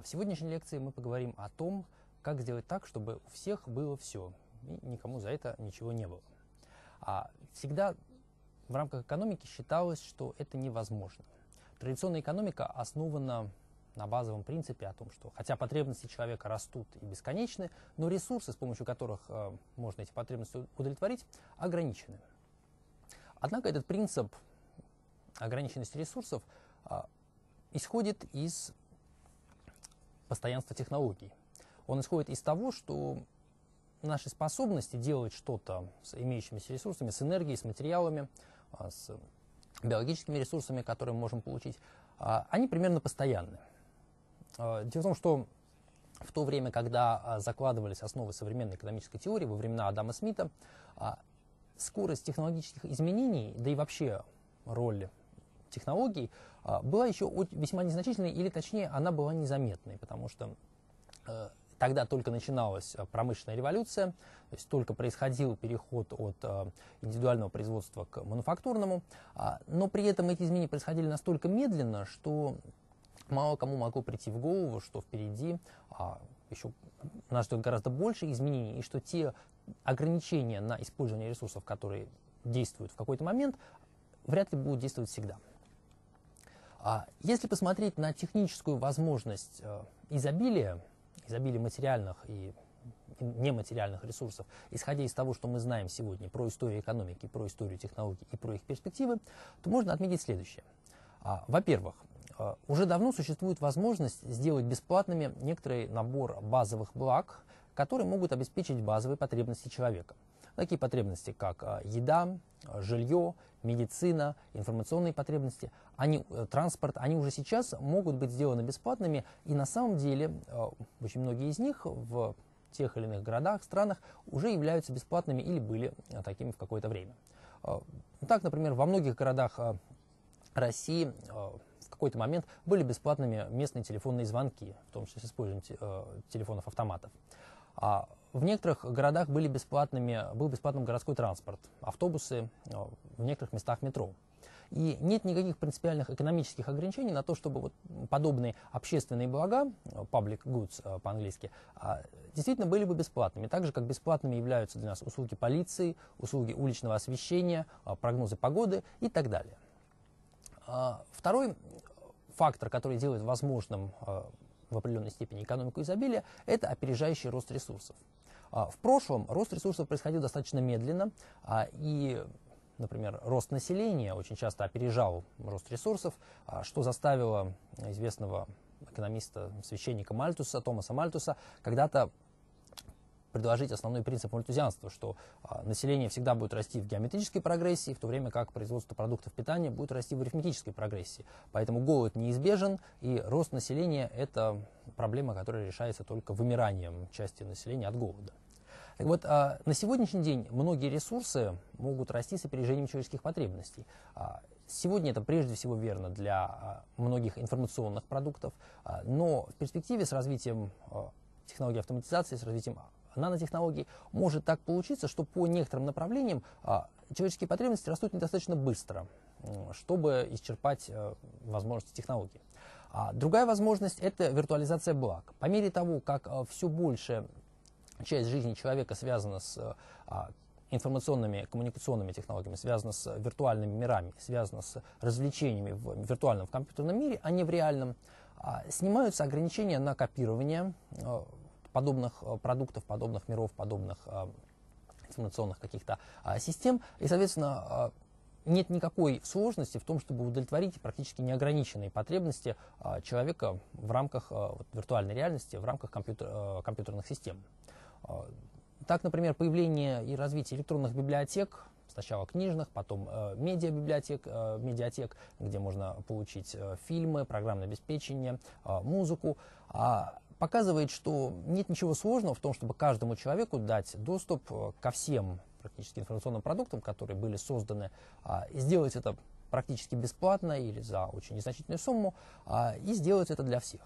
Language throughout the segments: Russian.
А в сегодняшней лекции мы поговорим о том, как сделать так, чтобы у всех было все, и никому за это ничего не было. А всегда в рамках экономики считалось, что это невозможно. Традиционная экономика основана на базовом принципе о том, что хотя потребности человека растут и бесконечны, но ресурсы, с помощью которых э, можно эти потребности удовлетворить, ограничены. Однако этот принцип ограниченности ресурсов э, исходит из постоянства технологий. Он исходит из того, что наши способности делать что-то с имеющимися ресурсами, с энергией, с материалами, а, с биологическими ресурсами, которые мы можем получить, а, они примерно постоянны. А, дело в том, что в то время, когда закладывались основы современной экономической теории, во времена Адама Смита, скорость технологических изменений, да и вообще роль технологий а, была еще весьма незначительной, или точнее, она была незаметной, потому что э, тогда только начиналась э, промышленная революция, то есть только происходил переход от э, индивидуального производства к мануфактурному, а, но при этом эти изменения происходили настолько медленно, что мало кому могло прийти в голову, что впереди а, еще нас ждет гораздо больше изменений, и что те ограничения на использование ресурсов, которые действуют в какой-то момент, вряд ли будут действовать всегда. А если посмотреть на техническую возможность э, изобилия, изобилие материальных и нематериальных ресурсов, исходя из того, что мы знаем сегодня про историю экономики, про историю технологий и про их перспективы, то можно отметить следующее. А, во-первых, э, уже давно существует возможность сделать бесплатными некоторый набор базовых благ, которые могут обеспечить базовые потребности человека – Такие потребности, как а, еда, а, жилье, медицина, информационные потребности, они, э, транспорт, они уже сейчас могут быть сделаны бесплатными, и на самом деле а, очень многие из них в тех или иных городах, странах уже являются бесплатными или были такими в какое-то время. Так, например, во многих городах России в какой-то момент были бесплатными местные телефонные звонки, в том числе с использованием телефонов автоматов. А в некоторых городах были бесплатными, был бесплатным городской транспорт, автобусы, э, в некоторых местах метро. И нет никаких принципиальных экономических ограничений на то, чтобы вот подобные общественные блага, э, public goods э, по-английски, а, действительно были бы бесплатными. Так же, как бесплатными являются для нас услуги полиции, услуги уличного освещения, прогнозы погоды и так далее. А, второй фактор, который делает возможным в определенной степени экономику изобилия, это опережающий рост ресурсов. А, в прошлом рост ресурсов происходил достаточно медленно, а, и например, рост населения очень часто опережал рост ресурсов, а, что заставило известного экономиста, священника Мальтуса, Томаса Мальтуса, когда-то предложить основной принцип мультузианства, что а, население всегда будет расти в геометрической прогрессии, в то время как производство продуктов питания будет расти в арифметической прогрессии. Поэтому голод неизбежен, и рост населения – это проблема, которая решается только вымиранием части населения от голода. Так вот, а, на сегодняшний день многие ресурсы могут расти с опережением человеческих потребностей. А, сегодня это прежде всего верно для а, многих информационных продуктов, а, но в перспективе с развитием а, технологий автоматизации, с развитием нанотехнологий, может так получиться, что по некоторым направлениям а, человеческие потребности растут недостаточно быстро, чтобы исчерпать э, возможности технологии. А другая возможность – это виртуализация благ. По мере того, как э, все больше часть жизни человека связана с э, а, информационными, коммуникационными технологиями, связана с виртуальными мирами, связана с развлечениями в виртуальном, в компьютерном мире, а не в реальном, снимаются ограничения на копирование подобных э, продуктов, подобных миров, подобных э, информационных каких-то а, систем. И, соответственно, э, нет никакой сложности в том, чтобы удовлетворить практически неограниченные потребности а, человека в рамках виртуальной реальности, в рамках компьютер, компьютерных систем. А, так, например, появление и развитие электронных библиотек, сначала книжных, потом э, медиабиблиотек, э, медиатек, где можно получить э, фильмы, программное обеспечение, э, музыку. А показывает, что нет ничего сложного в том, чтобы каждому человеку дать доступ э, ко всем практически информационным продуктам, которые были созданы, а, и сделать это практически бесплатно или за очень незначительную сумму, а, и сделать это для всех.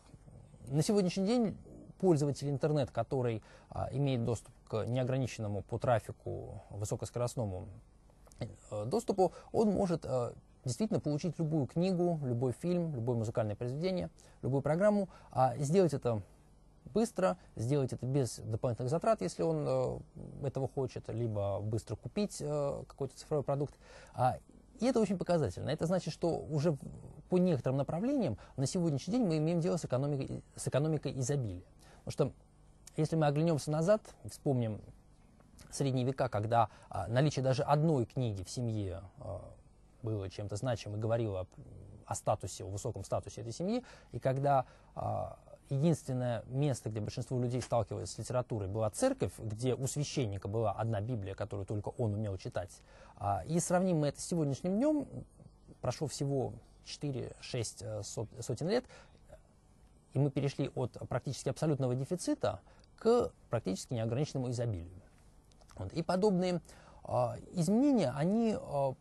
На сегодняшний день пользователь интернет, который а, имеет доступ к неограниченному по трафику высокоскоростному э, доступу, он может э, действительно получить любую книгу, любой фильм, любое музыкальное произведение, любую программу, сделать это быстро, сделать это без дополнительных затрат, если он э, этого хочет, либо быстро купить э, какой-то цифровой продукт. А, и это очень показательно. Это значит, что уже по некоторым направлениям на сегодняшний день мы имеем дело с экономикой, с экономикой изобилия. Потому что если мы оглянемся назад, вспомним средние века, когда а, наличие даже одной книги в семье а, было чем-то значимым и говорило о, о статусе, о высоком статусе этой семьи, и когда а, единственное место, где большинство людей сталкивались с литературой, была церковь, где у священника была одна Библия, которую только он умел читать. А, и сравним мы это с сегодняшним днем, прошло всего 4-6 э, сотен лет, и мы перешли от практически абсолютного дефицита к практически неограниченному изобилию. Вот. И подобные а, изменения, они а,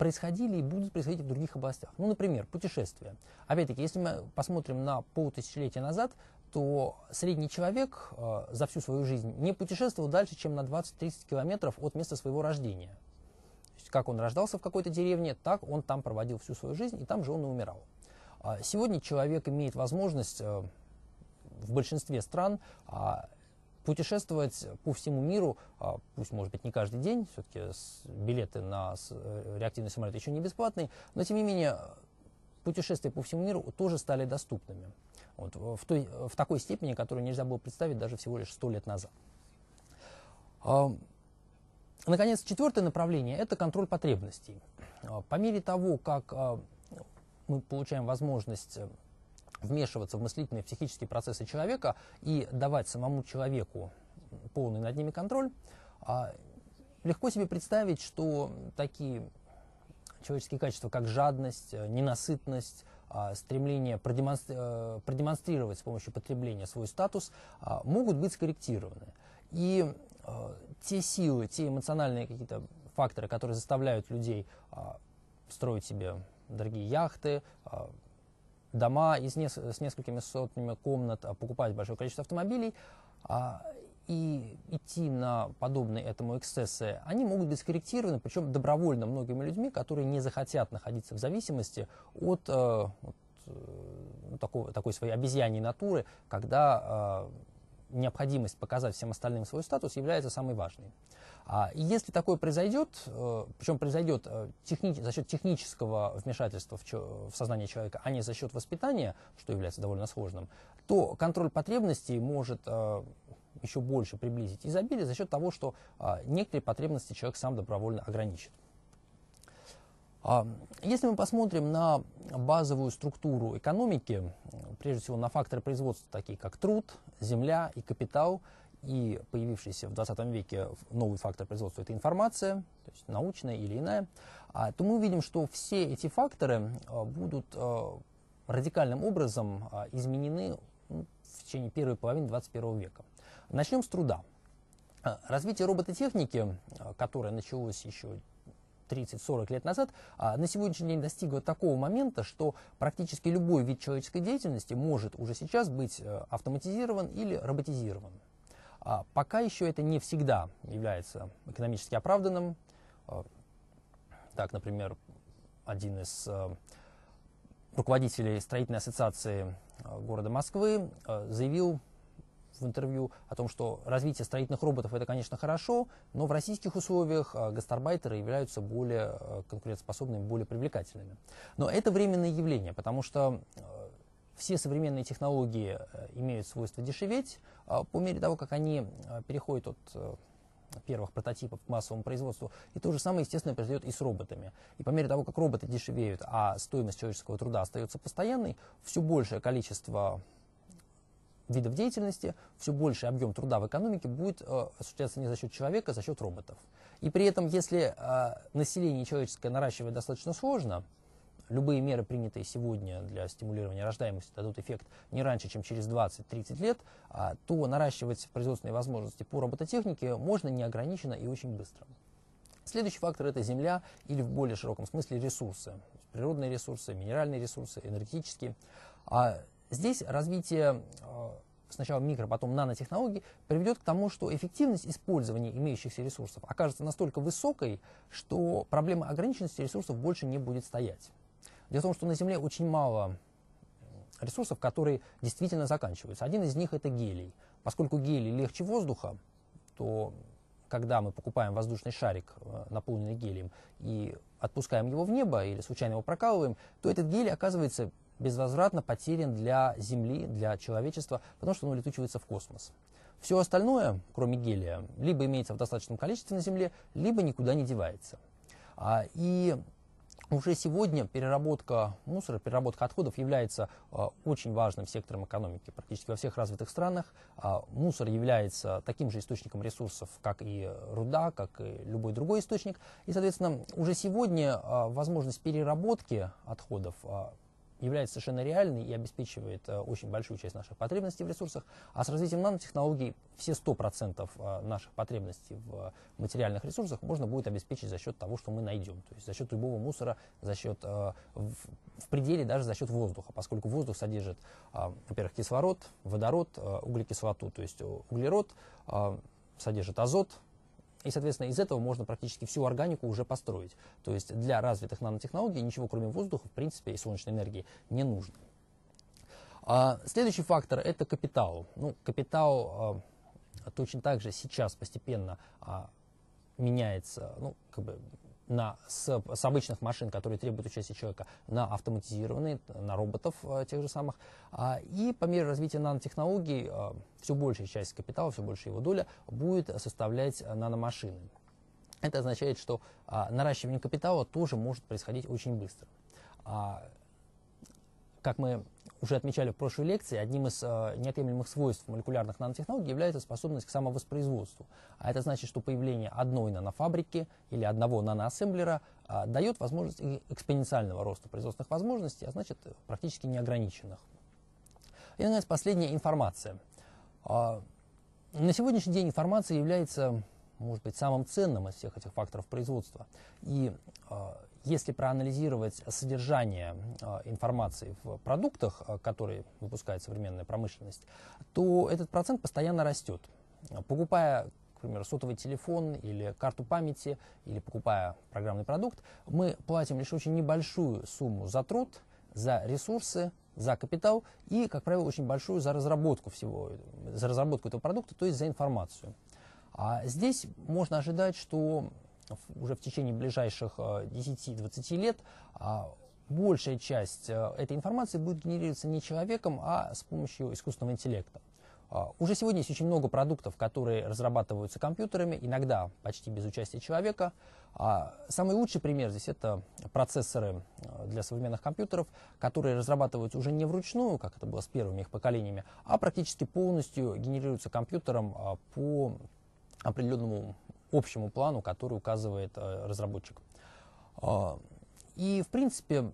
происходили и будут происходить в других областях. Ну, например, путешествия. Опять-таки, если мы посмотрим на полтысячелетия назад, то средний человек э, за всю свою жизнь не путешествовал дальше, чем на 20-30 километров от места своего рождения. То есть, как он рождался в какой-то деревне, так он там проводил всю свою жизнь, и там же он и умирал. А сегодня человек имеет возможность э, в большинстве стран э, путешествовать по всему миру, а, пусть, может быть, не каждый день, все-таки билеты на э, реактивный самолет еще не бесплатные, но, тем не менее, путешествия по всему миру тоже стали доступными. Вот, в, той, в такой степени, которую нельзя было представить даже всего лишь сто лет назад. А, наконец, четвертое направление – это контроль потребностей. А, по мере того, как мы получаем возможность э, вмешиваться в мыслительные и психические процессы человека и давать самому человеку полный над ними контроль, а, легко себе представить, что такие человеческие качества, как жадность, э, ненасытность, а, стремление продемонстри- э, продемонстрировать с помощью потребления свой статус, а, могут быть скорректированы. И э, те силы, те эмоциональные какие-то факторы, которые заставляют людей строить себе дорогие яхты, дома из не, с несколькими сотнями комнат, а, покупать большое количество автомобилей а, и идти на подобные этому эксцессы, они могут быть скорректированы, причем добровольно многими людьми, которые не захотят находиться в зависимости от, э, от ну, э, такой, такой своей обезьяньей натуры, когда а, необходимость показать всем остальным свой статус является самой важной. А если такое произойдет, э, причем произойдет э, техни, за счет технического вмешательства в, в сознание человека, а не за счет воспитания, что является довольно сложным, то контроль потребностей может э, еще больше приблизить изобилие за счет того, что некоторые потребности человек сам добровольно ограничит. А, если мы посмотрим на базовую структуру экономики, прежде всего на факторы производства, такие как труд, земля и капитал, и появившийся в 20 веке новый фактор производства – это информация, то есть научная или иная, а, то мы увидим, что все эти факторы а, будут радикальным образом изменены ну, в течение первой половины 21 века. Начнем с труда. Развитие робототехники, которое началось еще 30-40 лет назад, а, на сегодняшний день достигла такого момента, что практически любой вид человеческой деятельности может уже сейчас быть э, автоматизирован или роботизирован. А, пока еще это не всегда является экономически оправданным. А, так, например, один из э, руководителей строительной ассоциации э, города Москвы заявил в интервью о том, что развитие строительных роботов это, конечно, хорошо, но в российских условиях э, гастарбайтеры являются более э, конкурентоспособными, более привлекательными. Но это временное явление, потому что э, все современные технологии имеют свойство дешеветь а по мере того, как они переходят от первых прототипов к массовому производству. И то же самое, естественно, произойдет и с роботами. И по мере того, как роботы дешевеют, а стоимость человеческого труда остается постоянной, все большее количество видов деятельности, все больший объем труда в экономике будет э, осуществляться не за счет человека, а за счет роботов. И при этом, если э, население человеческое наращивать достаточно сложно, любые меры, принятые сегодня для стимулирования рождаемости, дадут эффект не раньше, чем через 20-30 лет, а, то наращивать производственные возможности по робототехнике можно неограниченно и очень быстро. Следующий фактор – это земля или в более широком смысле ресурсы. Природные ресурсы, минеральные ресурсы, энергетические. А Здесь развитие э, сначала микро, потом нанотехнологий, приведет к тому, что эффективность использования имеющихся ресурсов окажется настолько высокой, что проблема ограниченности ресурсов больше не будет стоять. Дело в том, что на Земле очень мало э, ресурсов, которые действительно заканчиваются. Один из них это гелий. Поскольку гелий легче воздуха, то когда мы покупаем воздушный шарик, э, наполненный гелием, и отпускаем его в небо или случайно его прокалываем, то этот гелий оказывается безвозвратно потерян для Земли, для человечества, потому что он улетучивается в космос. Все остальное, кроме гелия, либо имеется в достаточном количестве на Земле, либо никуда не девается. А, и уже сегодня переработка мусора, переработка отходов является а, очень важным сектором экономики. Практически во всех развитых странах а, мусор является таким же источником ресурсов, как и руда, как и любой другой источник. И, соответственно, уже сегодня а, возможность переработки отходов а, является совершенно реальной и обеспечивает э, очень большую часть наших потребностей в ресурсах, а с развитием нанотехнологий все 100% э, наших потребностей в э, материальных ресурсах можно будет обеспечить за счет того, что мы найдем, то есть за счет любого мусора, за счет, в, в пределе даже за счет воздуха, поскольку воздух содержит, во-первых, кислород, водород, углекислоту, то есть углерод, содержит азот, и, соответственно, из этого можно практически всю органику уже построить. То есть для развитых нанотехнологий ничего кроме воздуха, в принципе, и солнечной энергии не нужно. А, следующий фактор – это капитал. Ну, капитал а, точно так же сейчас постепенно а, меняется, ну, как бы на, с, с обычных машин, которые требуют участия человека, на автоматизированные, на роботов э, тех же самых. А, и по мере развития нанотехнологий э, все большая часть капитала, все большая его доля будет составлять наномашины. Это означает, что а, наращивание капитала тоже может происходить очень быстро. А, как мы уже отмечали в прошлой лекции, одним из э, неотъемлемых свойств молекулярных нанотехнологий является способность к самовоспроизводству. А это значит, что появление одной нанофабрики или одного наноассемблера э, дает возможность экспоненциального роста производственных возможностей, а значит практически неограниченных. И, наконец, последняя информация. Э, на сегодняшний день информация является, может быть, самым ценным из всех этих факторов производства. И э, если проанализировать содержание э, информации в продуктах, э, которые выпускает современная промышленность, то этот процент постоянно растет. Покупая к примеру, сотовый телефон или карту памяти, или покупая программный продукт, мы платим лишь очень небольшую сумму за труд, за ресурсы, за капитал и, как правило, очень большую за разработку всего, за разработку этого продукта, то есть за информацию. А здесь можно ожидать, что уже в течение ближайших 10-20 э, лет а большая часть э, этой информации будет генерироваться не человеком, а с помощью искусственного интеллекта. А, уже сегодня есть очень много продуктов, которые разрабатываются компьютерами, иногда почти без участия человека. А самый лучший пример здесь это процессоры э, для современных компьютеров, которые разрабатываются уже не вручную, как это было с первыми их поколениями, а практически полностью генерируются компьютером по определенному общему плану, который указывает э, разработчик. А, и, в принципе,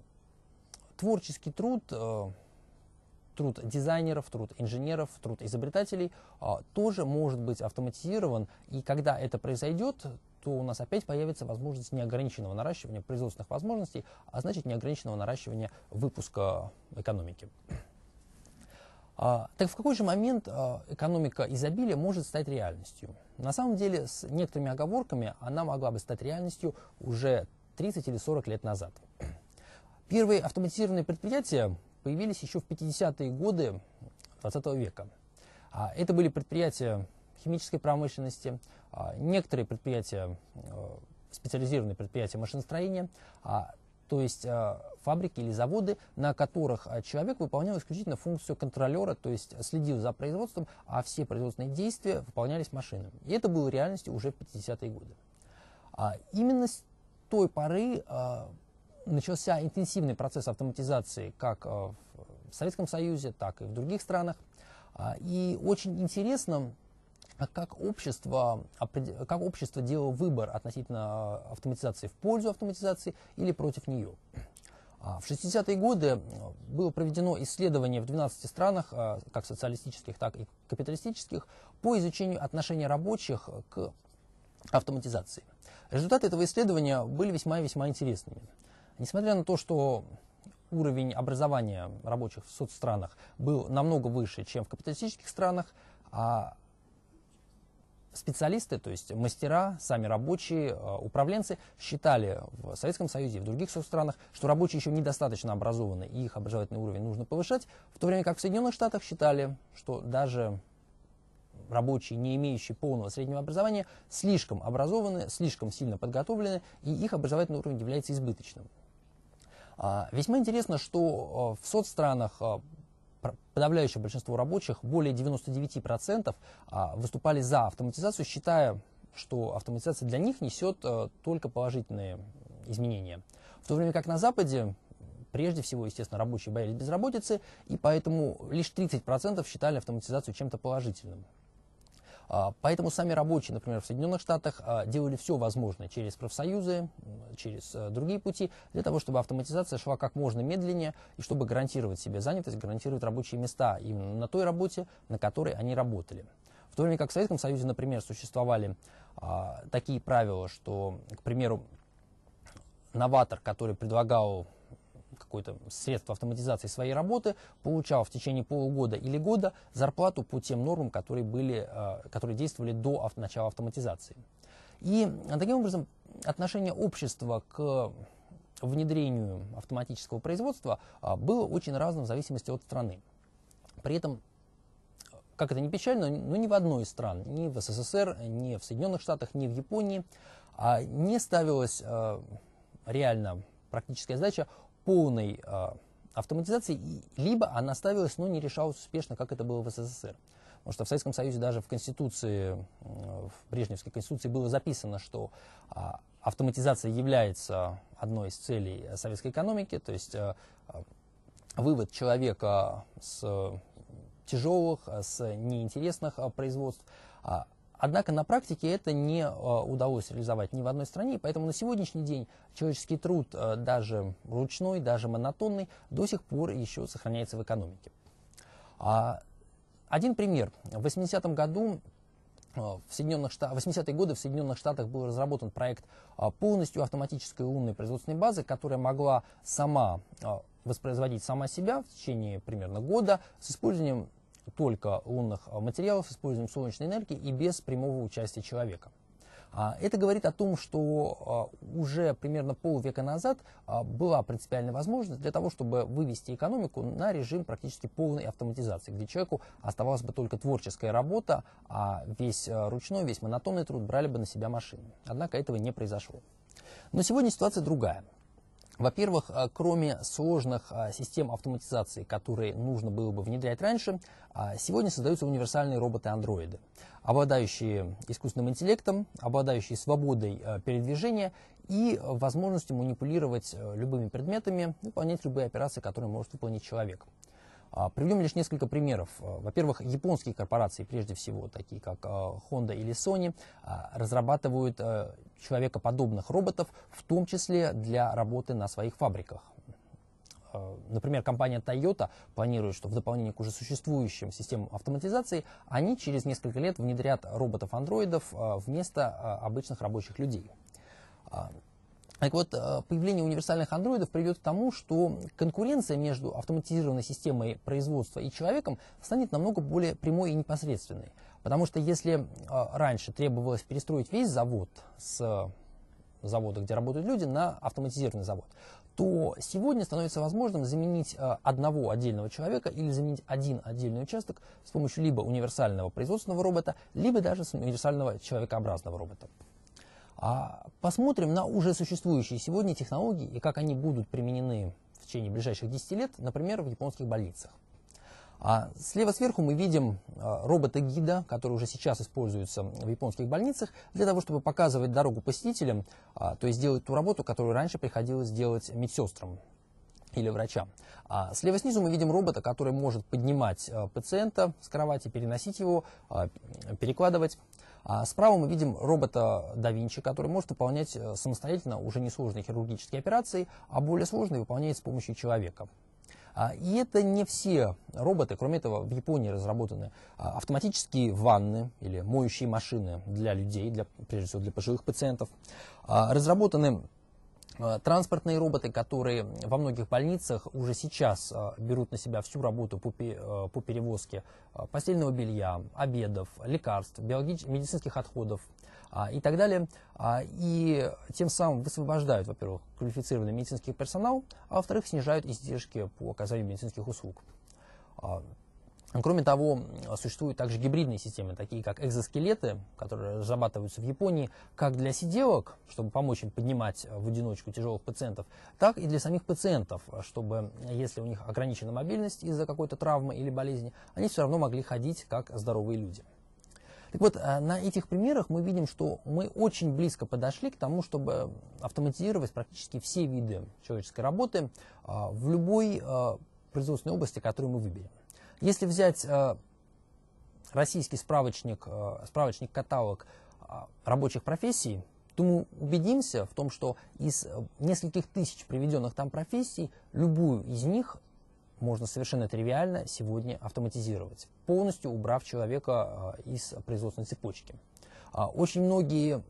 творческий труд, э, труд дизайнеров, труд инженеров, труд изобретателей а, тоже может быть автоматизирован. И когда это произойдет, то у нас опять появится возможность неограниченного наращивания производственных возможностей, а значит неограниченного наращивания выпуска э, экономики. А, так в какой же момент а, экономика изобилия может стать реальностью? На самом деле, с некоторыми оговорками она могла бы стать реальностью уже 30 или 40 лет назад. Первые автоматизированные предприятия появились еще в 50-е годы 20 века. А, это были предприятия химической промышленности, некоторые предприятия, э, специализированные предприятия машиностроения, то есть э, фабрики или заводы, на которых э, человек выполнял исключительно функцию контролера, то есть э, следил за производством, а все производственные действия выполнялись машинами. И это было реальностью уже в 50-е годы. А именно с той поры начался интенсивный процесс автоматизации как в Советском Союзе, так и в других странах. А, и очень интересно. А как общество, как общество делало выбор относительно э, автоматизации в пользу автоматизации или против нее? А в 60-е годы э, было проведено исследование в 12 странах, э, как социалистических, так и капиталистических, по изучению отношений рабочих к автоматизации. Результаты этого исследования были весьма весьма интересными. Несмотря на то, что уровень образования рабочих в соцстранах был намного выше, чем в капиталистических странах, а специалисты, то есть мастера, сами рабочие, э, управленцы считали в Советском Союзе и в других странах, что рабочие еще недостаточно образованы, и их образовательный уровень нужно повышать, в то время как в Соединенных Штатах считали, что даже рабочие, не имеющие полного среднего образования, слишком образованы, слишком сильно подготовлены, и их образовательный уровень является избыточным. А, весьма интересно, что э, в соцстранах э, подавляющее большинство рабочих, более 99% а, выступали за автоматизацию, считая, что автоматизация для них несет э, только положительные изменения. В то время как на Западе прежде всего, естественно, рабочие боялись безработицы, и поэтому лишь 30% считали автоматизацию чем-то положительным. А, поэтому сами рабочие, например, в Соединенных Штатах а, делали все возможное через профсоюзы, через э, другие пути, для того, чтобы автоматизация шла как можно медленнее, и чтобы гарантировать себе занятость, гарантировать рабочие места именно на той работе, на которой они работали. В то время как в Советском Союзе, например, существовали а, такие правила, что, к примеру, новатор, который предлагал какое-то средство автоматизации своей работы, получал в течение полугода или года зарплату по тем нормам, которые, были, э, которые действовали до начала автоматизации. И э, таким образом отношение общества к внедрению автоматического производства э, было очень разным в зависимости от страны. При этом как это не печально, но ни в одной из стран, ни в СССР, ни в Соединенных Штатах, ни в Японии а не ставилась реально практическая задача полной а, автоматизации, либо она ставилась, но не решалась успешно, как это было в СССР. Потому что в Советском Союзе даже в Конституции, в Брежневской Конституции было записано, что а, автоматизация является одной из целей советской экономики, то есть а, вывод человека с тяжелых, с неинтересных производств, Однако на практике это не э, удалось реализовать ни в одной стране, поэтому на сегодняшний день человеческий труд, э, даже ручной, даже монотонный, до сих пор еще сохраняется в экономике. А, один пример. В 80-м году э, в Соединенных Штатах, 80-е годы в Соединенных Штатах был разработан проект полностью автоматической лунной производственной базы, которая могла сама воспроизводить сама себя в течение примерно года с использованием только лунных а, материалов с использованием солнечной энергии и без прямого участия человека. А, это говорит о том, что а, уже примерно полвека назад была принципиальная возможность для того, чтобы вывести экономику на режим практически полной автоматизации, где человеку оставалась бы только творческая работа, а весь ручной, весь монотонный труд брали бы на себя машины. Однако этого не произошло. Но сегодня ситуация другая. Во-первых, а, кроме сложных а, систем автоматизации, которые нужно было бы внедрять раньше, а, сегодня создаются универсальные роботы-андроиды, обладающие искусственным интеллектом, обладающие свободой передвижения и возможностью манипулировать любыми предметами, выполнять любые операции, которые может выполнить человек. А, приведем лишь несколько примеров. А, во-первых, японские корпорации, прежде всего, такие как а, Honda или Sony, разрабатывают человекоподобных роботов, в том числе для работы на своих фабриках. Например, компания Toyota планирует, что в дополнение к уже существующим системам автоматизации они через несколько лет внедрят роботов-андроидов вместо обычных рабочих людей. Так вот, э, появление универсальных андроидов приведет к тому, что конкуренция между автоматизированной системой производства и человеком станет намного более прямой и непосредственной. Потому что если э, раньше требовалось перестроить весь завод с э, завода, где работают люди, на автоматизированный завод, то сегодня становится возможным заменить одного отдельного человека или заменить один отдельный участок с помощью либо универсального производственного робота, либо даже с универсального человекообразного робота. А посмотрим на уже существующие сегодня технологии и как они будут применены в течение ближайших 10 лет, например, в японских больницах. А слева сверху мы видим а, робота-гида, который уже сейчас используется в японских больницах, для того, чтобы показывать дорогу посетителям, а, то есть делать ту работу, которую раньше приходилось делать медсестрам или врачам. А слева снизу мы видим робота, который может поднимать а, пациента с кровати, переносить его, перекладывать. А справа мы видим робота да Винчи, который может выполнять э, самостоятельно уже несложные хирургические операции, а более сложные выполняет с помощью человека. А, и это не все роботы. Кроме этого, в Японии разработаны а, автоматические ванны или моющие машины для людей, для, прежде всего для пожилых пациентов. А, разработаны Э, транспортные роботы, которые во многих больницах уже сейчас э, берут на себя всю работу по, э, перевозке постельного белья, обедов, лекарств, медицинских отходов а, и так далее. А, и тем самым высвобождают, во-первых, квалифицированный медицинский персонал, а во-вторых, снижают издержки по оказанию медицинских услуг. А, Кроме того, существуют также гибридные системы, такие как экзоскелеты, которые разрабатываются в Японии, как для сиделок, чтобы помочь им поднимать в одиночку тяжелых пациентов, так и для самих пациентов, чтобы, если у них ограничена мобильность из-за какой-то травмы или болезни, они все равно могли ходить как здоровые люди. Так вот, э, на этих примерах мы видим, что мы очень близко подошли к тому, чтобы автоматизировать практически все виды человеческой работы э, в любой э, производственной области, которую мы выберем. Если взять э, российский справочник, э, справочник-каталог э, рабочих профессий, то мы убедимся в том, что из нескольких тысяч приведенных там профессий, любую из них можно совершенно тривиально сегодня автоматизировать, полностью убрав человека из производственной цепочки. А очень многие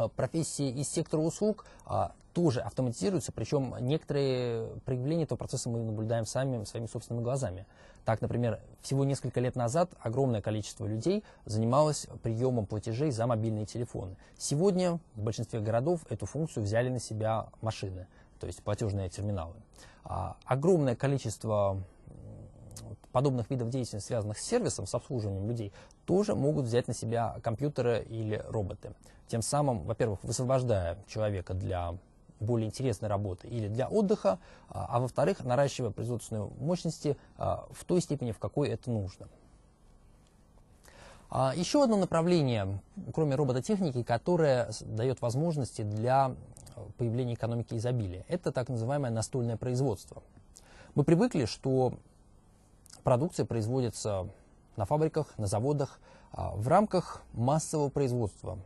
Э, профессии из сектора услуг а, тоже автоматизируются, причем некоторые проявления этого процесса мы наблюдаем сами, своими собственными глазами. Так, например, всего несколько лет назад огромное количество людей занималось приемом платежей за мобильные телефоны. Сегодня в большинстве городов эту функцию взяли на себя машины, то есть платежные терминалы. А, огромное количество подобных видов деятельности, связанных с сервисом, с обслуживанием людей, тоже могут взять на себя компьютеры или роботы. Тем самым, во-первых, высвобождая человека для более интересной работы или для отдыха, а, а во-вторых, наращивая производственную мощности а, в той степени, в какой это нужно. А, еще одно направление, кроме робототехники, которое дает возможности для а, появления экономики изобилия, это так называемое настольное производство. Мы привыкли, что продукция производится на фабриках, на заводах а, в рамках массового производства,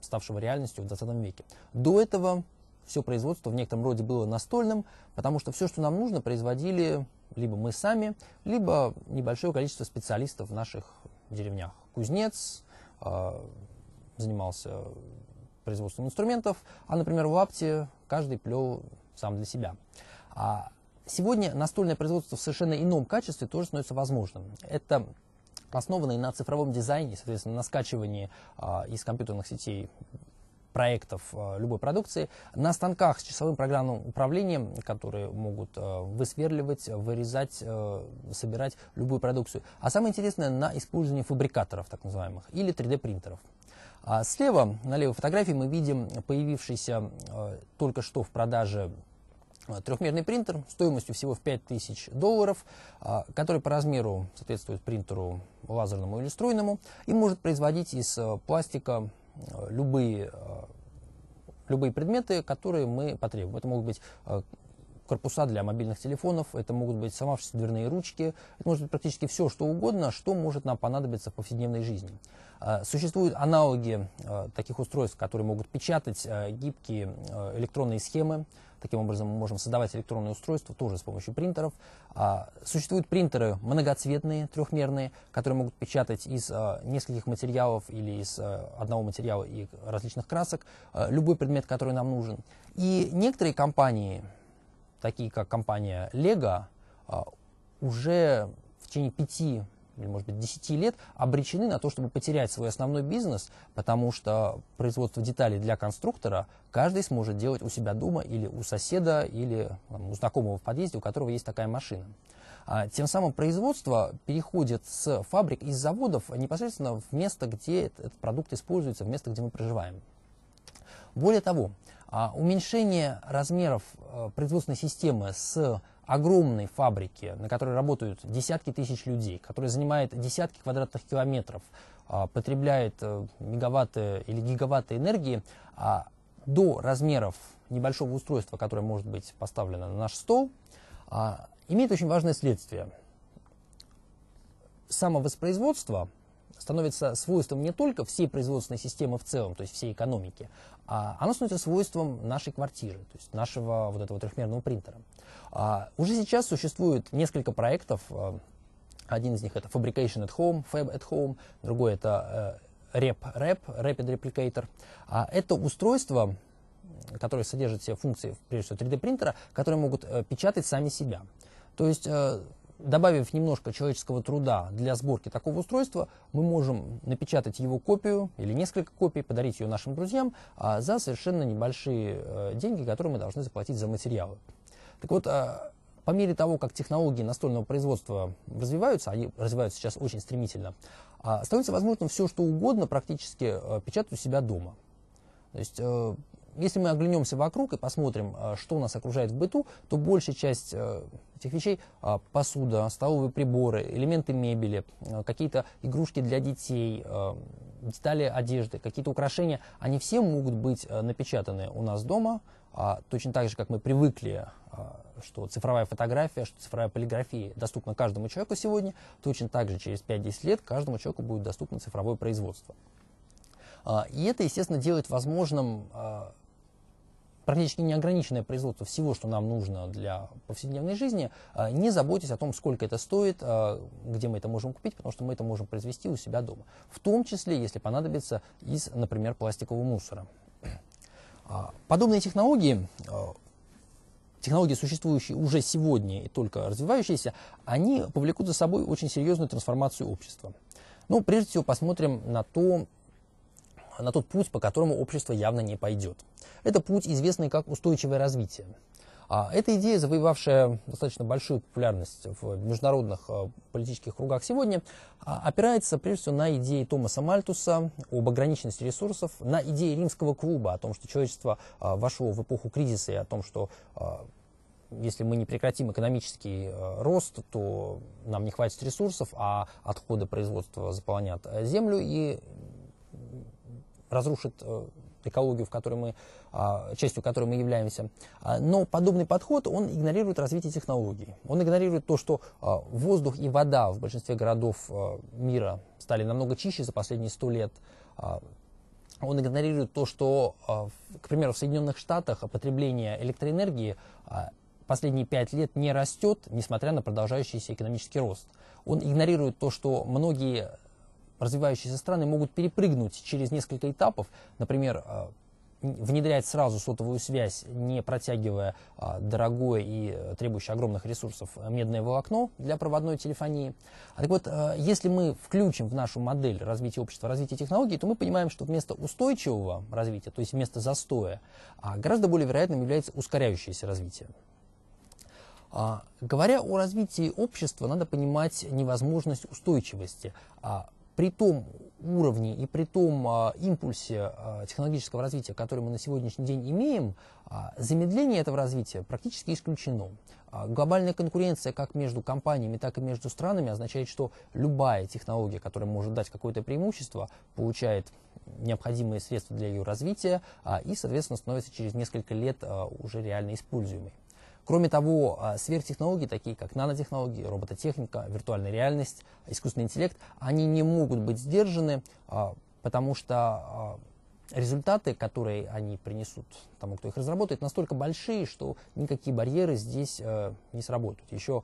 ставшего реальностью в 20 веке. До этого все производство в некотором роде было настольным, потому что все, что нам нужно, производили либо мы сами, либо небольшое количество специалистов в наших деревнях. Кузнец э, занимался производством инструментов, а, например, в Апте каждый плел сам для себя. А Сегодня настольное производство в совершенно ином качестве тоже становится возможным. Это основанные на цифровом дизайне, соответственно, на скачивании а, из компьютерных сетей проектов а, любой продукции, на станках с часовым программным управлением, которые могут а, высверливать, вырезать, а, собирать любую продукцию. А самое интересное на использовании фабрикаторов, так называемых, или 3D-принтеров. А слева, на левой фотографии, мы видим появившийся только что в продаже Э, трехмерный принтер стоимостью всего в 5000 долларов, э, который по размеру соответствует принтеру лазерному или струйному и может производить из э, пластика любые, любые предметы, которые мы потребуем. Это могут быть корпуса для мобильных телефонов, это могут быть сломавшиеся дверные ручки, это может быть практически все, что угодно, что может нам понадобиться в повседневной жизни. Существуют аналоги таких устройств, которые могут печатать гибкие электронные схемы, Таким образом, мы можем создавать электронные устройства тоже с помощью принтеров. А, существуют принтеры многоцветные, трехмерные, которые могут печатать из а, нескольких материалов или из а, одного материала и различных красок а, любой предмет, который нам нужен. И некоторые компании, такие как компания Lego, а, уже в течение пяти или, может быть, 10 лет обречены на то, чтобы потерять свой основной бизнес, потому что производство деталей для конструктора каждый сможет делать у себя дома или у соседа, или там, у знакомого в подъезде, у которого есть такая машина. А, тем самым производство переходит с фабрик из заводов непосредственно в место, где этот продукт используется, в место, где мы проживаем. Более того, а, уменьшение размеров э, производственной системы с огромной фабрике, на которой работают десятки тысяч людей, которая занимает десятки квадратных километров, а, потребляет э, мегаватты или гигаватты энергии, а, до размеров небольшого устройства, которое может быть поставлено на наш стол, а, имеет очень важное следствие. Самовоспроизводство становится свойством не только всей производственной системы в целом, то есть всей экономики, а оно становится свойством нашей квартиры, то есть нашего вот этого трехмерного принтера. А, уже сейчас существует несколько проектов, а, один из них это Fabrication at Home, Fab at Home, другой это э, Rep, Rep, Rapid Replicator. А это устройство, которое содержит все функции, прежде всего, 3D принтера, которые могут э, печатать сами себя. То есть э, Добавив немножко человеческого труда для сборки такого устройства, мы можем напечатать его копию или несколько копий, подарить ее нашим друзьям а, за совершенно небольшие а, деньги, которые мы должны заплатить за материалы. Так вот, а, по мере того, как технологии настольного производства развиваются, они развиваются сейчас очень стремительно, а, становится возможным все, что угодно практически а, печатать у себя дома. То есть э, если мы оглянемся вокруг и посмотрим, э, что нас окружает в быту, то большая часть э, этих вещей, а, посуда, столовые приборы, элементы мебели, э, какие-то игрушки для детей, детали одежды, какие-то украшения, они все могут быть напечатаны у нас дома, а точно так же, как мы привыкли что цифровая фотография, что цифровая полиграфия доступна каждому человеку сегодня, точно так же через 5-10 лет каждому человеку будет доступно цифровое производство. А, и это, естественно, делает возможным практически неограниченное производство всего, что нам нужно для повседневной жизни, а, не заботясь о том, сколько это стоит, а, где мы это можем купить, потому что мы это можем произвести у себя дома. В том числе, если понадобится, из, например, пластикового мусора. А, подобные технологии технологии, существующие уже сегодня и только развивающиеся, они повлекут за собой очень серьезную трансформацию общества. Ну, прежде всего, посмотрим на то, на тот путь, по которому общество явно не пойдет. Это путь, известный как устойчивое развитие. А эта идея, завоевавшая достаточно большую популярность в международных э, политических кругах сегодня, а, опирается прежде всего на идеи Томаса Мальтуса об ограниченности ресурсов, на идеи римского клуба о том, что человечество а, вошло в эпоху кризиса и о том, что если мы не прекратим экономический э, рост, то нам не хватит ресурсов, а отходы производства заполнят э, землю, и разрушит э, экологию, в которой мы, а, частью которой мы являемся. А, но подобный подход, он игнорирует развитие технологий. Он игнорирует то, что а, воздух и вода в большинстве городов мира стали намного чище за последние сто лет. Он игнорирует то, что, к примеру, в Соединенных Штатах потребление электроэнергии последние пять лет не растет, несмотря на продолжающийся экономический рост. Он игнорирует то, что многие развивающиеся страны могут перепрыгнуть через несколько этапов, например, а, внедрять сразу сотовую связь, не протягивая а, дорогое и э, требующее огромных ресурсов э, медное волокно для проводной телефонии. А так вот, если мы включим в нашу модель развития общества, развития технологий, то мы понимаем, что вместо устойчивого развития, то есть вместо застоя, гораздо более вероятным является ускоряющееся развитие. говоря о развитии общества, надо понимать невозможность устойчивости при том уровне и при том а, импульсе а, технологического развития, который мы на сегодняшний день имеем, а, замедление этого развития практически исключено. А, глобальная конкуренция как между компаниями, так и между странами означает, что любая технология, которая может дать какое-то преимущество, получает необходимые средства для ее развития а, и, соответственно, становится через несколько лет а, уже реально используемой. Кроме того, а, сверхтехнологии, такие как нанотехнологии, робототехника, виртуальная реальность, искусственный интеллект, они не могут быть сдержаны, а, потому что а, результаты, которые они принесут тому, кто их разработает, настолько большие, что никакие барьеры здесь не сработают. Еще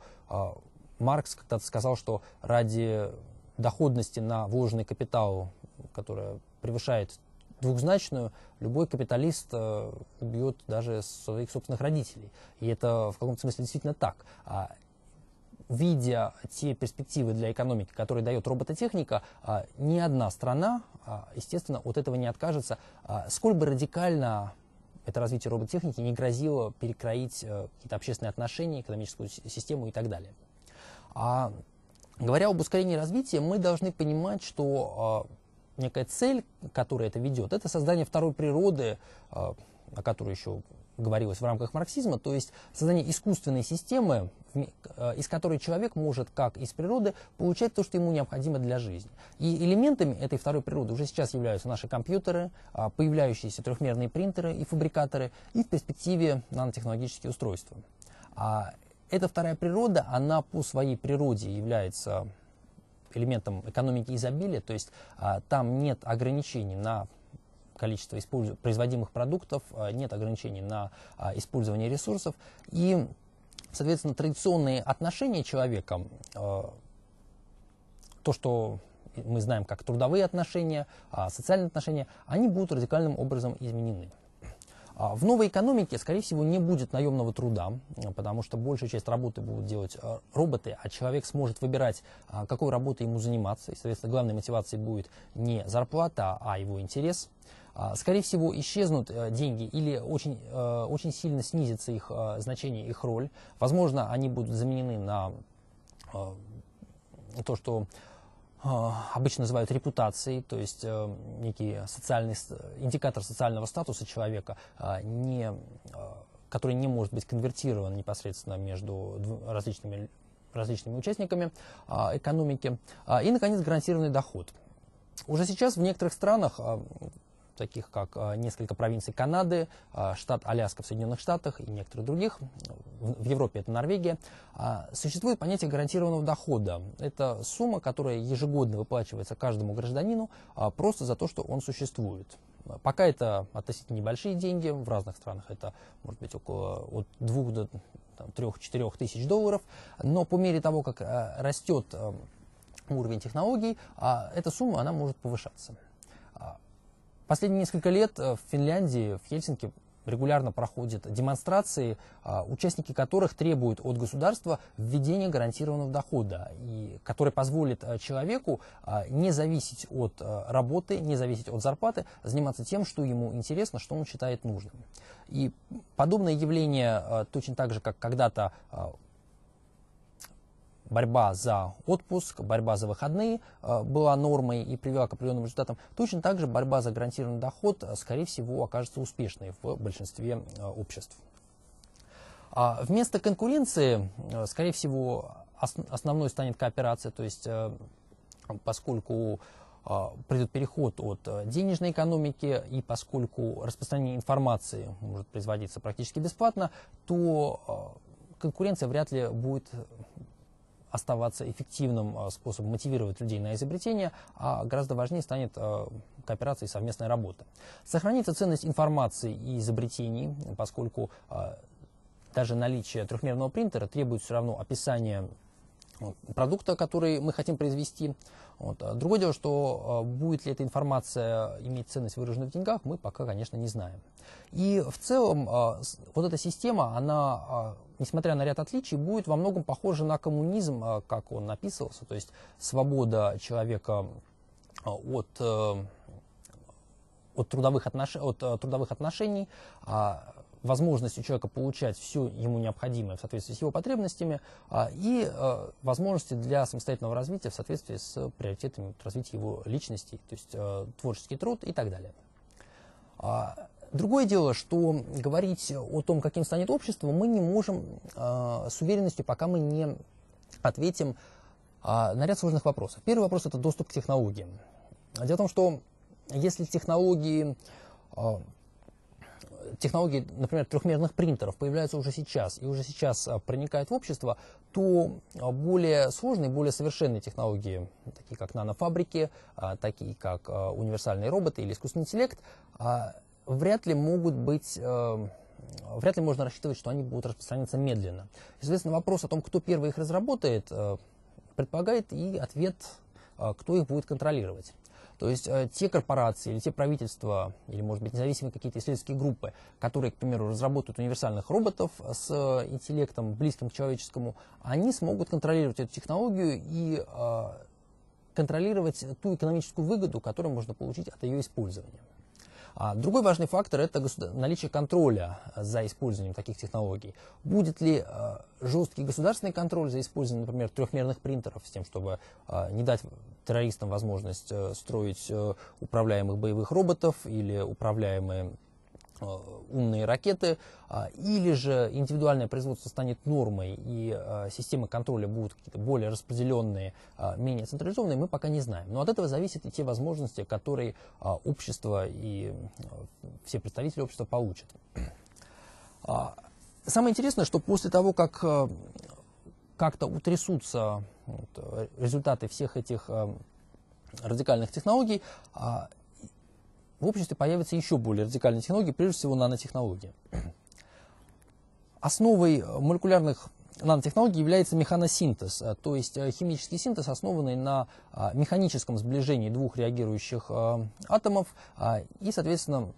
Маркс когда-то сказал, что ради доходности на вложенный капитал, которая превышает двухзначную любой капиталист э, убьет даже своих собственных родителей. И это в каком-то смысле действительно так. А видя те перспективы для экономики, которые дает робототехника, а, ни одна страна, а, естественно, от этого не откажется. А сколь бы радикально это развитие робототехники не грозило перекроить э, какие-то общественные отношения, экономическую систему и так далее. А говоря об ускорении развития, мы должны понимать, что некая цель, которая это ведет, это создание второй природы, а, о которой еще говорилось в рамках марксизма, то есть создание искусственной системы, а, из которой человек может, как из природы, получать то, что ему необходимо для жизни. И элементами этой второй природы уже сейчас являются наши компьютеры, а, появляющиеся трехмерные принтеры и фабрикаторы, и в перспективе нанотехнологические устройства. Эта вторая природа, она по своей природе является элементом экономики изобилия, то есть а, там нет ограничений на количество использ... производимых продуктов, а, нет ограничений на а, использование ресурсов. И, соответственно, традиционные отношения человека, то, что мы знаем как трудовые отношения, социальные отношения, они будут радикальным образом изменены. А, в новой экономике, скорее всего, не будет наемного труда, потому что большую часть работы будут делать а, роботы, а человек сможет выбирать, а, какой работой ему заниматься. И, соответственно, главной мотивацией будет не зарплата, а его интерес. Скорее всего, исчезнут э, деньги или очень, э, очень сильно снизится их э, значение, их роль. Возможно, они будут заменены на то, что Э, обычно называют репутацией, то есть э, некий социальный индикатор социального статуса человека, э, не, который не может быть конвертирован непосредственно между различными, различными участниками экономики. И, наконец, гарантированный доход. Уже сейчас в некоторых странах таких как а, несколько провинций Канады, а, штат Аляска в Соединенных Штатах и некоторых других, в Европе это Норвегия, а, существует понятие гарантированного дохода. Это сумма, которая ежегодно выплачивается каждому гражданину просто за то, что он существует. Пока это относительно небольшие деньги, в разных странах это может быть около от 2 до 3-4 тысяч долларов, но по мере того, как растет уровень технологий, эта сумма она может повышаться. Последние несколько лет э, в Финляндии, в Хельсинки регулярно проходят демонстрации, а, участники которых требуют от государства введения гарантированного дохода, и который позволит э, человеку а, не зависеть от э, работы, не зависеть от зарплаты, заниматься тем, что ему интересно, что он считает нужным. И подобное явление, точно так же, как когда-то а, борьба за отпуск, борьба за выходные э, была нормой и привела к определенным результатам, точно так же борьба за гарантированный доход, э, скорее всего, окажется успешной в большинстве э, обществ. А вместо конкуренции, скорее всего, основной станет кооперация, то есть поскольку придет переход от денежной экономики, и поскольку распространение информации может производиться практически бесплатно, то конкуренция вряд ли будет оставаться эффективным а, способом мотивировать людей на изобретение, а гораздо важнее станет а, кооперация и совместная работа. Сохранится ценность информации и изобретений, поскольку а, даже наличие трехмерного принтера требует все равно описания ну, продукта, который мы хотим произвести. Вот. Другое дело, что будет ли эта информация иметь ценность выраженную в деньгах, мы пока, конечно, не знаем. И в целом вот эта система, она несмотря на ряд отличий, будет во многом похоже на коммунизм, а, как он написывался, то есть свобода человека а, от, э, от, трудовых, отнош... от э, трудовых отношений, а возможность у человека получать все ему необходимое в соответствии с его потребностями и э, возможности для самостоятельного развития в соответствии с приоритетами развития его личности, то есть творческий труд и так далее. Другое дело, что говорить о том, каким станет общество, мы не можем э, с уверенностью, пока мы не ответим э, на ряд сложных вопросов. Первый вопрос – это доступ к технологиям. Дело в том, что если технологии, э, технологии, например, трехмерных принтеров появляются уже сейчас и уже сейчас проникают в общество, то более сложные, более совершенные технологии, такие как нанофабрики, э, такие как э, универсальные роботы или искусственный интеллект – вряд ли могут быть э, вряд ли можно рассчитывать, что они будут распространяться медленно. соответственно, вопрос о том, кто первый их разработает, э, предполагает и ответ, э, кто их будет контролировать. То есть те корпорации или те правительства, или, может быть, независимые какие-то исследовательские группы, которые, к примеру, разработают универсальных роботов с интеллектом, близким к человеческому, они смогут контролировать эту технологию и контролировать ту экономическую выгоду, которую можно получить от ее использования. А другой важный фактор – это наличие контроля за использованием таких технологий. Будет ли э, жесткий государственный контроль за использованием, например, трехмерных принтеров с тем, чтобы э, не дать террористам возможность э, строить управляемых боевых роботов или управляемые Э, умные ракеты, а, или же индивидуальное производство станет нормой, и э, системы контроля будут какие-то более распределенные, а, менее централизованные, мы пока не знаем. Но от этого зависят и те возможности, которые а, общество и э, все представители общества получат. Самое интересное, что после того, как как-то утрясутся результаты всех этих радикальных технологий, в обществе появятся еще более радикальные технологии, прежде всего нанотехнологии. Основой э, молекулярных нанотехнологий является механосинтез, э, то есть э, химический синтез, основанный на механическом сближении двух реагирующих атомов и, соответственно,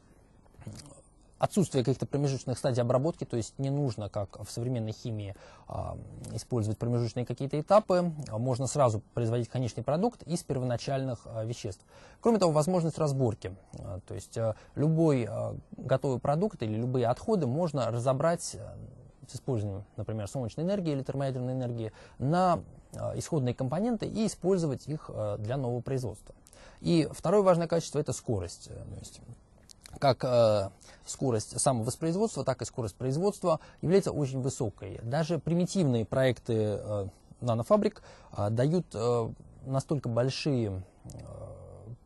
отсутствие каких-то промежуточных стадий обработки, то есть не нужно, как в современной химии, а, использовать промежуточные какие-то этапы, а, можно сразу производить конечный продукт из первоначальных а, веществ. Кроме того, возможность разборки, то есть любой готовый продукт или любые отходы можно разобрать э, с использованием, например, солнечной энергии или термоядерной энергии на исходные компоненты и использовать их э, для нового производства. И второе важное качество – это скорость. Э, как э, скорость самовоспроизводства, так и скорость производства является очень высокой. Даже примитивные проекты э, нанофабрик э, дают э, настолько большие э,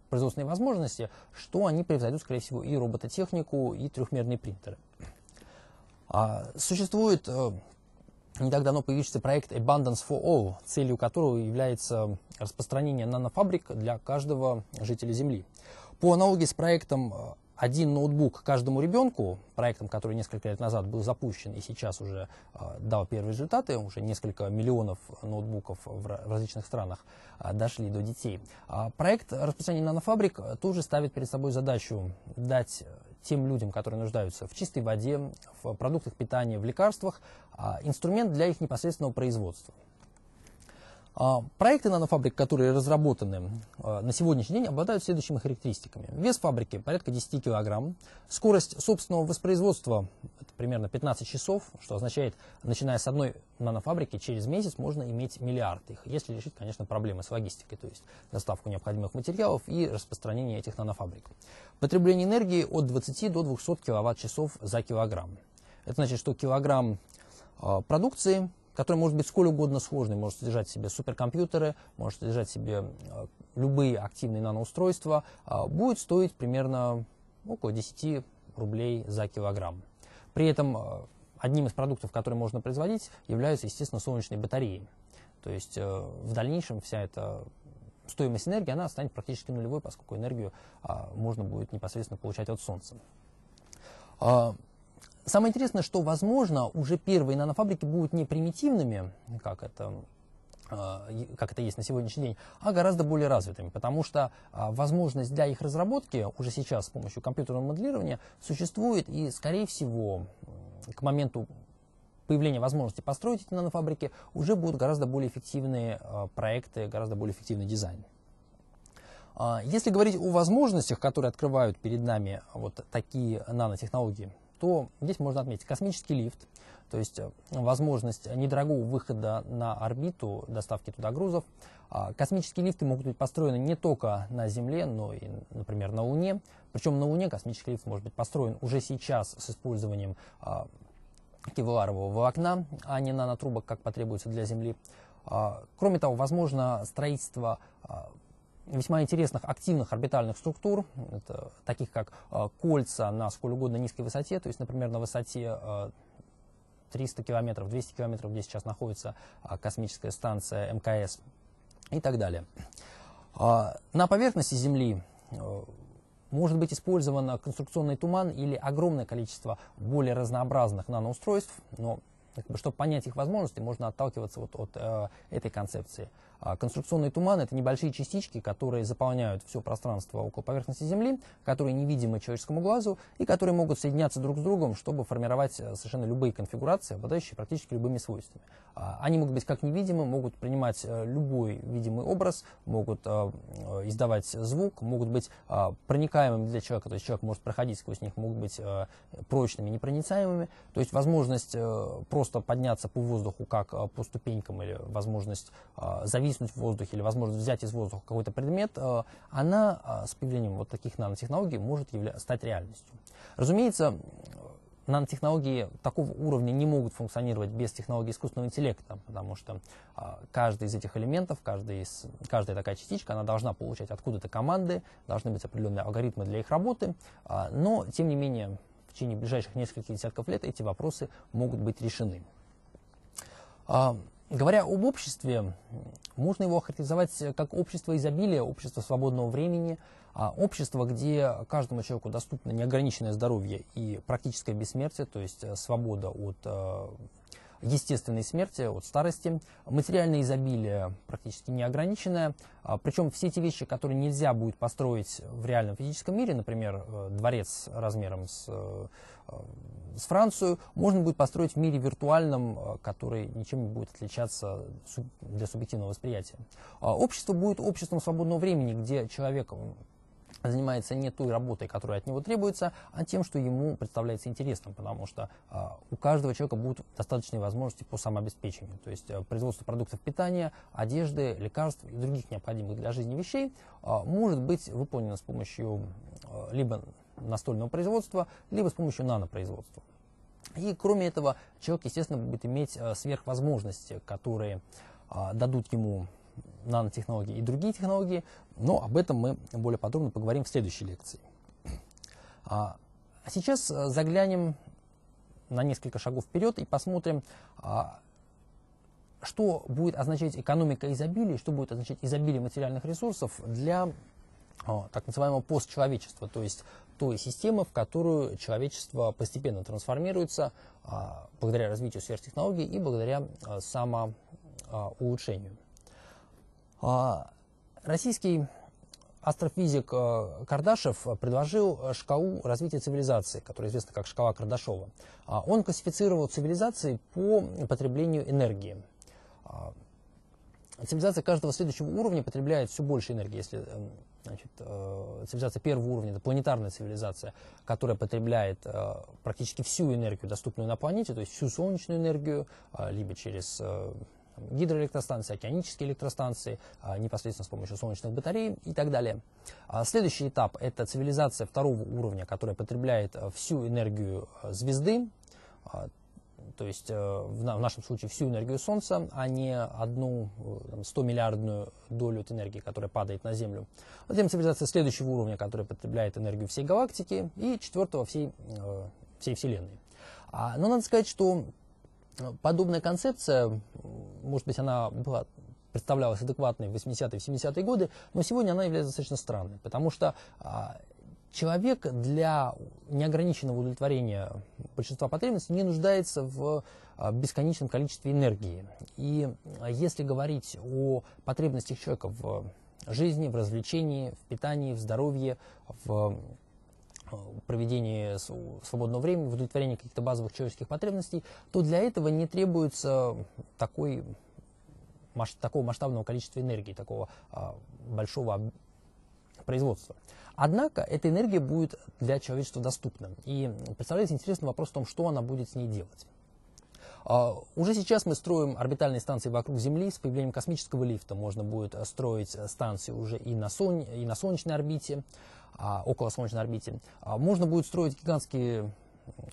производственные возможности, что они превзойдут, скорее всего, и робототехнику, и трехмерные принтеры. А, существует э, не давно появившийся проект Abundance for All, целью которого является распространение нанофабрик для каждого жителя Земли. По аналогии с проектом э, один ноутбук каждому ребенку, проектом, который несколько лет назад был запущен и сейчас уже а, дал первые результаты, уже несколько миллионов ноутбуков в различных странах а, дошли до детей. А проект распространения нанофабрик тоже ставит перед собой задачу дать тем людям, которые нуждаются в чистой воде, в продуктах питания, в лекарствах, инструмент для их непосредственного производства. А, проекты нанофабрик, которые разработаны а, на сегодняшний день, обладают следующими характеристиками. Вес фабрики порядка 10 кг, скорость собственного воспроизводства примерно 15 часов, что означает, начиная с одной нанофабрики, через месяц можно иметь миллиард их, если решить, конечно, проблемы с логистикой, то есть доставку необходимых материалов и распространение этих нанофабрик. Потребление энергии от 20 до 200 кВт-часов за килограмм. Это значит, что килограмм а, продукции который может быть сколь угодно сложный, может содержать в себе суперкомпьютеры, может содержать в себе э, любые активные наноустройства, а будет стоить примерно около 10 рублей за килограмм. При этом э, одним из продуктов, которые можно производить, являются, естественно, солнечные батареи. То есть э, в дальнейшем вся эта стоимость энергии, она станет практически нулевой, поскольку энергию а, можно будет непосредственно получать от солнца. А, Самое интересное, что, возможно, уже первые нанофабрики будут не примитивными, как это а, как это есть на сегодняшний день, а гораздо более развитыми, потому что а, возможность для их разработки уже сейчас с помощью компьютерного моделирования существует, и, скорее всего, к моменту появления возможности построить эти нанофабрики уже будут гораздо более эффективные а, проекты, гораздо более эффективный дизайн. Если говорить о возможностях, которые открывают перед нами вот такие нанотехнологии, то здесь можно отметить космический лифт, то есть э, возможность недорогого выхода на орбиту, доставки туда грузов. А космические лифты могут быть построены не только на Земле, но и, например, на Луне. Причем на Луне космический лифт может быть построен уже сейчас с использованием а, кевларового волокна, а не нанотрубок, как потребуется для Земли. А, кроме того, возможно строительство весьма интересных активных орбитальных структур, это, таких как э, кольца на сколь угодно низкой высоте, то есть, например, на высоте 300 э, километров, 200 километров, где сейчас находится э, космическая станция МКС и так далее. А, на поверхности Земли может быть использован конструкционный туман или огромное количество более разнообразных наноустройств, но чтобы понять их возможности, можно отталкиваться вот от э, этой концепции. А Конструкционный туман – это небольшие частички, которые заполняют все пространство около поверхности Земли, которые невидимы человеческому глазу и которые могут соединяться друг с другом, чтобы формировать э, совершенно любые конфигурации, обладающие практически любыми свойствами. А, они могут быть как невидимы, могут принимать э, любой видимый образ, могут э, издавать звук, могут быть проникаемыми для человека, то есть человек может проходить сквозь них, могут быть прочными, непроницаемыми. То есть возможность просто подняться по воздуху как по ступенькам или возможность зависеть зависнуть в воздухе или возможно, взять из воздуха какой-то предмет, э, она э, с появлением вот таких нанотехнологий может явля- стать реальностью. Разумеется, нанотехнологии такого уровня не могут функционировать без технологий искусственного интеллекта, потому что э, каждый из этих элементов, каждый из, каждая такая частичка, она должна получать откуда-то команды, должны быть определенные алгоритмы для их работы, но, тем не менее, в течение ближайших нескольких десятков лет эти вопросы могут быть решены. А, Говоря об обществе, можно его охарактеризовать как общество изобилия, общество свободного времени, а общество, где каждому человеку доступно неограниченное здоровье и практическое бессмертие, то есть э, свобода от э, естественной смерти, от старости, материальное изобилие практически неограниченное. А, Причем все эти вещи, которые нельзя будет построить в реальном физическом мире, например, э, дворец размером с с Францию можно будет построить в мире виртуальном, э, который ничем не будет отличаться для субъективного восприятия. А общество будет обществом свободного времени, где человек занимается не той работой, которая от него требуется, а тем, что ему представляется интересным, потому что а, у каждого человека будут достаточные возможности по самообеспечению, то есть э, производство продуктов питания, одежды, лекарств и других необходимых для жизни вещей а, может быть выполнено с помощью э, либо настольного производства, либо с помощью нанопроизводства. И кроме этого, человек, естественно, будет иметь э, сверхвозможности, которые а, дадут ему нанотехнологии и другие технологии, но об этом мы более подробно поговорим в следующей лекции. А, а сейчас э, заглянем на несколько шагов вперед и посмотрим, а, что будет означать экономика изобилия, что будет означать изобилие материальных ресурсов для так называемого постчеловечества, то есть той системы, в которую человечество постепенно трансформируется а, благодаря развитию сверхтехнологий и благодаря а, самоулучшению. А, российский астрофизик Кардашев предложил шкалу развития цивилизации, которая известна как шкала Кардашова. Он классифицировал цивилизации по потреблению энергии. Цивилизация каждого следующего уровня потребляет все больше энергии. Если эм, значит, э, цивилизация первого уровня, это планетарная цивилизация, которая потребляет э, практически всю энергию, доступную на планете, то есть всю солнечную энергию, а, либо через э, гидроэлектростанции, океанические электростанции, а, непосредственно с помощью солнечных батарей и так далее. А следующий этап – это цивилизация второго уровня, которая потребляет всю энергию звезды, то есть э, в нашем случае всю энергию Солнца, а не одну 100-миллиардную э, долю от энергии, которая падает на Землю. Затем цивилизация следующего уровня, которая потребляет энергию всей галактики, и четвертого всей, э, всей Вселенной. А, но надо сказать, что подобная концепция, может быть, она была представлялась адекватной в 80-е и 70-е годы, но сегодня она является достаточно странной, потому что а, человек для неограниченного удовлетворения большинства потребностей не нуждается в а, бесконечном количестве энергии. И а, если говорить о потребностях человека в жизни, в развлечении, в питании, в здоровье, в а, проведении свободного времени, в удовлетворении каких-то базовых человеческих потребностей, то для этого не требуется такой, такого масштабного количества энергии, такого большого производства. Однако эта энергия будет для человечества доступна. И представляется интересный вопрос в том, что она будет с ней делать. А, уже сейчас мы строим орбитальные станции вокруг Земли. С появлением космического лифта можно будет строить станции уже и на, соль, и на солнечной орбите, а, около солнечной орбите. А, можно будет строить гигантские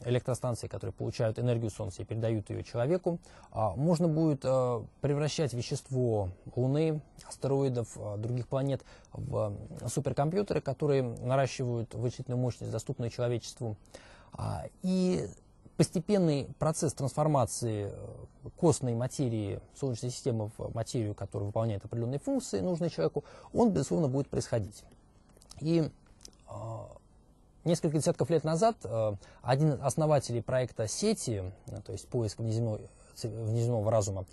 электростанции, которые получают энергию Солнца и передают ее человеку, а, можно будет а, превращать вещество Луны, астероидов, а, других планет в суперкомпьютеры, которые наращивают вычислительную мощность, доступную человечеству. И постепенный процесс трансформации э, костной материи Солнечной системы в материю, которая выполняет определенные функции, нужные человеку, он, безусловно, будет происходить. И Несколько десятков лет назад э, один из основателей проекта сети, э, то есть поиск внеземного, внеземного разума,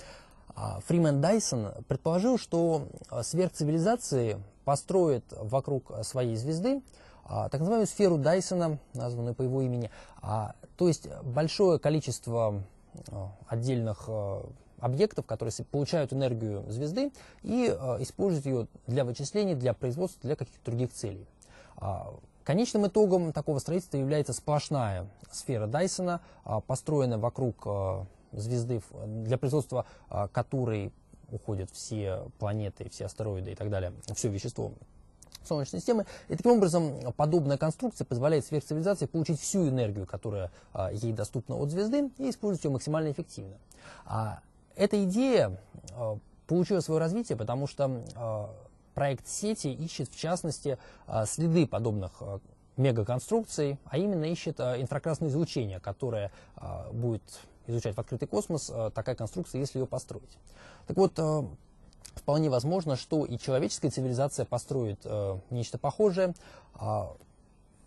э, Фримен Дайсон предположил, что сверхцивилизации построят вокруг своей звезды так называемую сферу Дайсона, названную по его имени, то есть большое количество отдельных объектов, которые получают энергию звезды и используют ее для вычислений, для производства, для каких-то других целей. Конечным итогом такого строительства является сплошная сфера Дайсона, а, построенная вокруг а, звезды, для производства а, которой уходят все планеты, все астероиды и так далее, все вещество Солнечной системы. И таким образом подобная конструкция позволяет сверхцивилизации получить всю энергию, которая ей доступна от звезды, и использовать ее максимально эффективно. эта идея получила свое развитие, потому что Проект сети ищет, в частности, а, следы подобных а, мегаконструкций, а именно ищет а, инфракрасное излучение, которое будет изучать в открытый космос такая конструкция, если ее построить. Так вот, вполне возможно, что и человеческая цивилизация построит нечто похожее,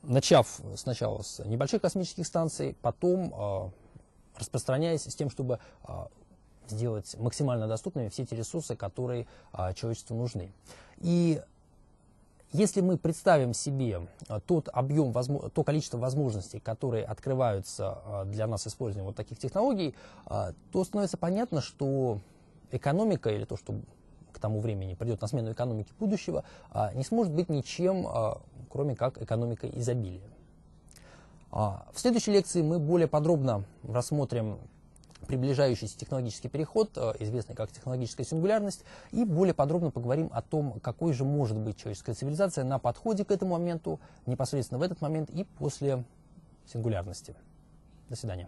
начав сначала с небольших космических станций, потом распространяясь с тем, чтобы сделать максимально доступными все те ресурсы, которые а, человечеству нужны. И если мы представим себе а, тот объем, то количество возможностей, которые открываются а, для нас использованием вот таких технологий, то становится понятно, что экономика или то, что к тому времени придет на смену экономики будущего, не сможет быть ничем, кроме как экономикой изобилия. В следующей лекции мы более подробно рассмотрим приближающийся технологический переход, э, известный как технологическая сингулярность, и более подробно поговорим о том, какой же может быть человеческая цивилизация на подходе к этому моменту, непосредственно в этот момент и после сингулярности. До свидания.